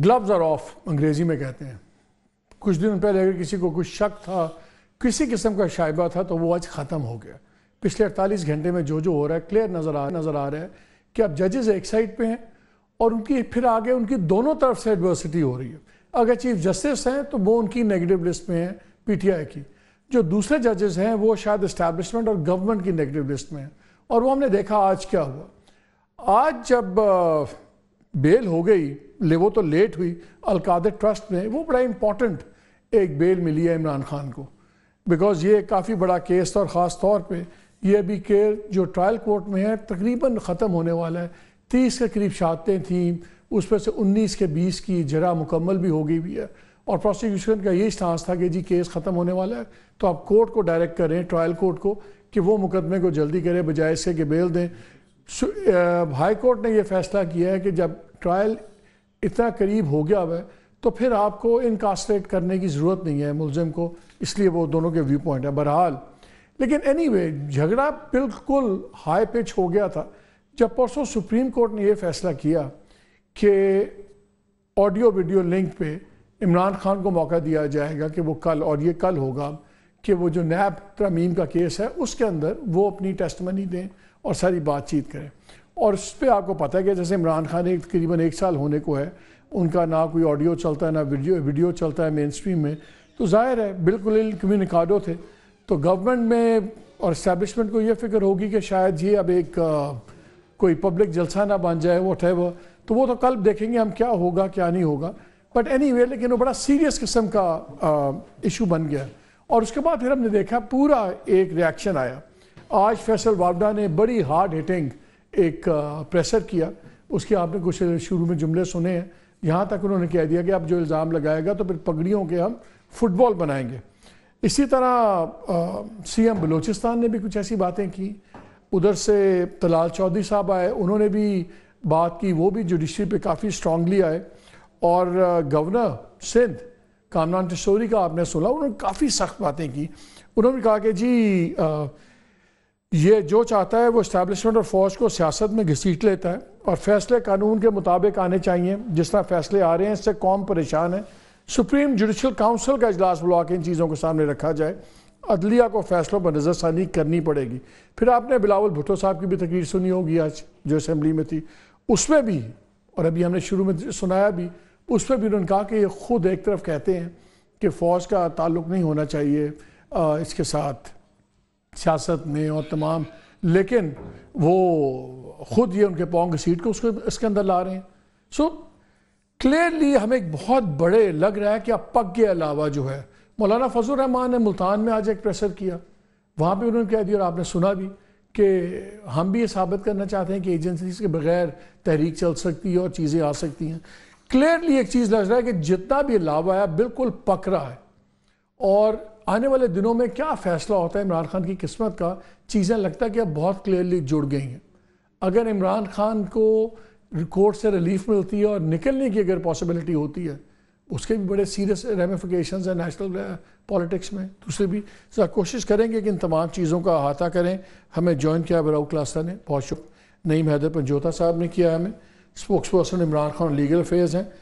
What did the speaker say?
gloves are of अंग्रेज़ी में कहते हैं कुछ दिन पहले अगर किसी को कुछ शक था किसी किस्म का शाइबा था तो वो आज ख़त्म हो गया पिछले अड़तालीस घंटे में जो जो हो रहा है क्लियर नज़र आ नज़र आ रहा है कि अब जजेस एक साइड पे हैं और उनकी फिर आगे उनकी दोनों तरफ से एडवर्सिटी हो रही है अगर चीफ जस्टिस हैं तो वो उनकी नेगेटिव लिस्ट में हैं आई की जो दूसरे जजेस हैं वो शायद इस्टेबलिशमेंट और गवर्नमेंट की नेगेटिव लिस्ट में हैं और वो हमने देखा आज क्या हुआ आज जब बेल हो गई ले वो तो लेट हुई अलकादे ट्रस्ट में वो बड़ा इम्पॉर्टेंट एक बेल मिली है इमरान खान को बिकॉज ये काफ़ी बड़ा केस था और ख़ास तौर पर यह अभी केस जो ट्रायल कोर्ट में है तकरीबन ख़त्म होने वाला है तीस के करीब शहादतें थीं उसमें से उन्नीस के बीस की जरा मुकम्मल भी हो गई भी है और प्रोसिक्यूशन का यही स्टांस था कि जी केस ख़त्म होने वाला है तो आप कोर्ट को डायरेक्ट करें ट्रायल कोर्ट को कि वो मुकदमे को जल्दी करें बजाय इसके कि बेल दें हाई कोर्ट ने यह फैसला किया है कि जब ट्रायल इतना करीब हो गया हुआ है तो फिर आपको इनकास्ट्रेट करने की ज़रूरत नहीं है मुलजिम को इसलिए वो दोनों के व्यू पॉइंट है बहरहाल लेकिन एनी वे झगड़ा बिल्कुल हाई पिच हो गया था जब परसों सुप्रीम कोर्ट ने यह फैसला किया कि ऑडियो वीडियो लिंक पे इमरान खान को मौका दिया जाएगा कि वो कल और ये कल होगा कि वो जो नैब तमीम का केस है उसके अंदर वो अपनी टेस्ट मनी दें और सारी बातचीत करें और उस पर आपको पता है कि जैसे इमरान खान एक तकरीबन एक साल होने को है उनका ना कोई ऑडियो चलता है ना वीडियो वीडियो चलता है मेन स्ट्रीम में तो जाहिर है बिल्कुल कम्यूनिकाडो थे तो गवर्नमेंट में और इस्टेबलिशमेंट को ये फिक्र होगी कि शायद ये अब एक आ, कोई पब्लिक जलसा ना बन जाए वट एवर तो वो तो कल देखेंगे हम क्या होगा क्या नहीं होगा बट एनी anyway, लेकिन वो बड़ा सीरियस किस्म का इशू बन गया है और उसके बाद फिर हमने देखा पूरा एक रिएक्शन आया आज फैसल वावडा ने बड़ी हार्ड हिटिंग एक प्रेशर किया उसके आपने कुछ शुरू में जुमले सुने हैं यहाँ तक उन्होंने कह दिया कि आप जो इल्ज़ाम लगाएगा तो फिर पगड़ियों के हम फुटबॉल बनाएंगे इसी तरह सीएम बलूचिस्तान ने भी कुछ ऐसी बातें की उधर से तलाल चौधरी साहब आए उन्होंने भी बात की वो भी जुडिशरी पे काफ़ी स्ट्रांगली आए और गवर्नर सिंध कामरान किशोरी का आपने सुना उन्होंने काफ़ी सख्त बातें की उन्होंने कहा कि जी आ, ये जो चाहता है वो इस्टेबलिशमेंट और फौज को सियासत में घसीट लेता है और फैसले कानून के मुताबिक आने चाहिए जिस तरह फैसले आ रहे हैं इससे कौम परेशान है सुप्रीम जुडिशल काउंसिल का अजलास बुला के इन चीज़ों को सामने रखा जाए अदलिया को फैसलों पर नज़रसानी करनी पड़ेगी फिर आपने बिलावल भुट्टो साहब की भी तकरीर सुनी होगी आज जो असम्बली में थी उसमें भी और अभी हमने शुरू में सुनाया भी उस पर भी उन्होंने कहा कि ये खुद एक तरफ कहते हैं कि फ़ौज का ताल्लुक नहीं होना चाहिए आ, इसके साथ सियासत में और तमाम लेकिन वो खुद ये उनके पौंग सीट को उसको इसके अंदर ला रहे हैं सो क्लियरली हमें एक बहुत बड़े लग रहा है कि अब पग के अलावा जो है मौलाना फजल रहमान ने मुल्तान में आज एक प्रेसर किया वहाँ भी उन्होंने कह दिया और आपने सुना भी कि हम भी ये साबित करना चाहते हैं कि एजेंसीज के बगैर तहरीक चल सकती है और चीज़ें आ सकती हैं क्लियरली एक चीज़ लग रहा है कि जितना भी लाभ आया बिल्कुल पक रहा है और आने वाले दिनों में क्या फैसला होता है इमरान खान की किस्मत का चीज़ें लगता है कि अब बहुत क्लियरली जुड़ गई हैं अगर इमरान खान को कोर्ट से रिलीफ मिलती है और निकलने की अगर पॉसिबिलिटी होती है उसके भी बड़े सीरियस रेमिफिकेशन है नेशनल पॉलिटिक्स में दूसरे भी सर कोशिश करेंगे कि इन तमाम चीज़ों का अहाता करें हमें ज्वाइन किया बराउ क्लासा ने बहुत शुक्र नईम हैदर पंजोता साहब ने किया हमें spokesperson Imran Khan legal affairs हैं